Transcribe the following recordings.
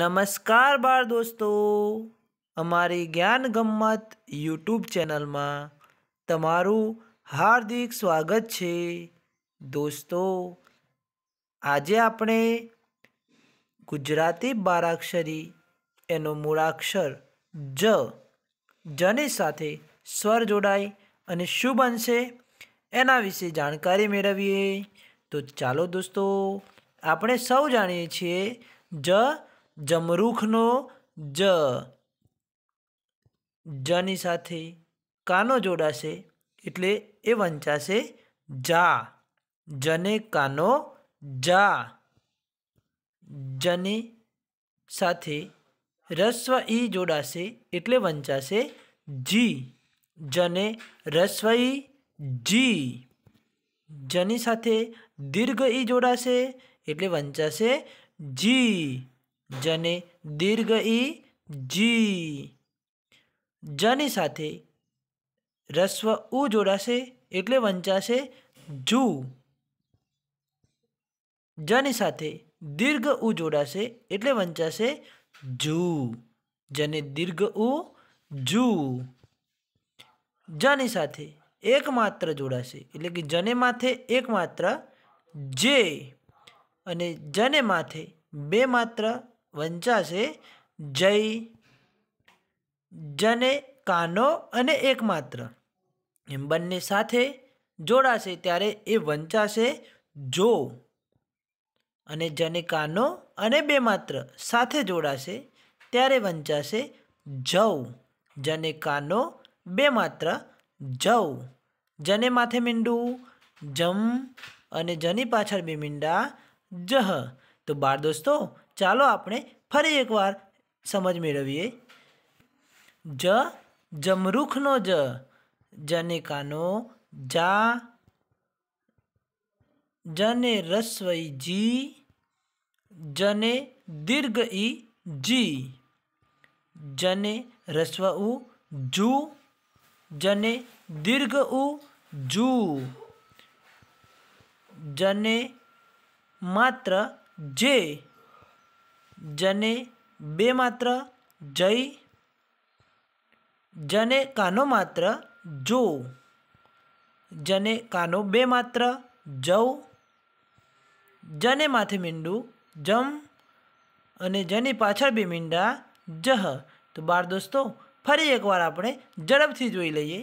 નમસ્કાર બાળ દોસ્તો અમારી જ્ઞાન ગમ્મત યુટ્યુબ ચેનલમાં તમારું હાર્દિક સ્વાગત છે દોસ્તો આજે આપણે ગુજરાતી બારાક્ષરી એનો મૂળાક્ષર જ જની સાથે સ્વર જોડાય અને શું બનશે એના વિશે જાણકારી મેળવીએ તો ચાલો દોસ્તો આપણે સૌ જાણીએ છીએ જ जमरूख नो ज जनी साथी का नो जोड़ासे એટલે એ વંચાશે જા જને કાનો જા જની સાથે રસ્વ ઈ જોડાશે એટલે વંચાશે જી જને રસ્વ ઈ જી જની સાથે દીર્ઘ ઈ જોડાશે એટલે વંચાશે જી જને દીર્ઘ ઈ જી જની સાથે રસ્વ ઉ જોડાશે એટલે વંચાશે જુ જની સાથે દીર્ઘ ઉ જોડાશે એટલે વંચાશે જુ જને દીર્ઘ ઉ જુ જની સાથે એકમાત્ર જોડાશે એટલે કે જને માથે એકમાત્ર જે અને જને માથે બે માત્ર વંચાશે જય જને કાનો અને એકમાત્ર એમ બંને સાથે જોડાશે ત્યારે એ વંચાશે જો અને જને કાનો અને બે માત્ર સાથે જોડાશે ત્યારે વંચાશે જવ જને કાનો બે માત્ર જવ જને માથે મીંડું જમ અને જની પાછળ બે મીંડા જહ તો બાર દોસ્તો ચાલો આપણે ફરી એકવાર સમજ મેળવીએ જ જમરૂખનો જ જનેકાનો જા જને રસ્વઈ જી જને દીર્ઘ ઈ જી જને રસ્વ ઉ જુ જને દીર્ઘ ઉ જુ જને માત્ર જે જને બે માત્ર જય જને કાનો માત્ર જો જને કાનો બે માત્ર જવ જને માથે મીંડું જમ અને જેની પાછળ બે મીંડા જહ તો બાર દોસ્તો ફરી એકવાર આપણે ઝડપથી જોઈ લઈએ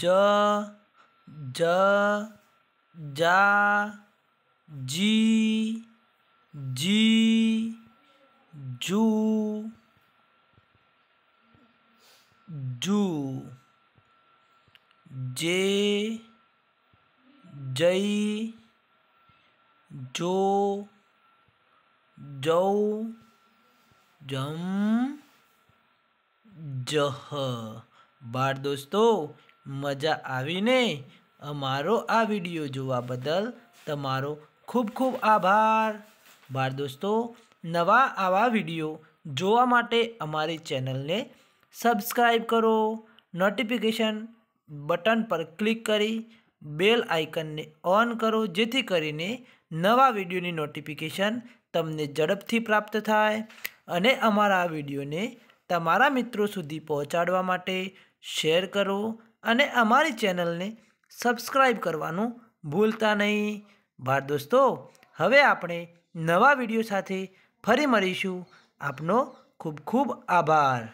જ જ જા જી જી જુ જુ જે જઈ જો જૌ જમ જહ બાળ દોસ્તો મજા આવીને અમારો આ વિડીયો જોવા બદલ તમારો ખૂબ ખૂબ આભાર બાર દોસ્તો નવા આવા વિડીયો જોવા માટે અમારી ચેનલને સબસ્ક્રાઈબ કરો નોટિફિકેશન બટન પર ક્લિક કરી બેલ આઇકનને ઓન કરો જેથી કરીને નવા વિડીયોની નોટિફિકેશન તમને ઝડપથી પ્રાપ્ત થાય અને અમારા આ વિડીયોને તમારા મિત્રો સુધી પહોંચાડવા માટે શેર કરો અને અમારી ચેનલને સબસ્ક્રાઈબ કરવાનું ભૂલતા નહીં બાળ દોસ્તો હવે આપણે નવા વિડીયો સાથે ફરી મળીશું આપનો ખૂબ ખૂબ આભાર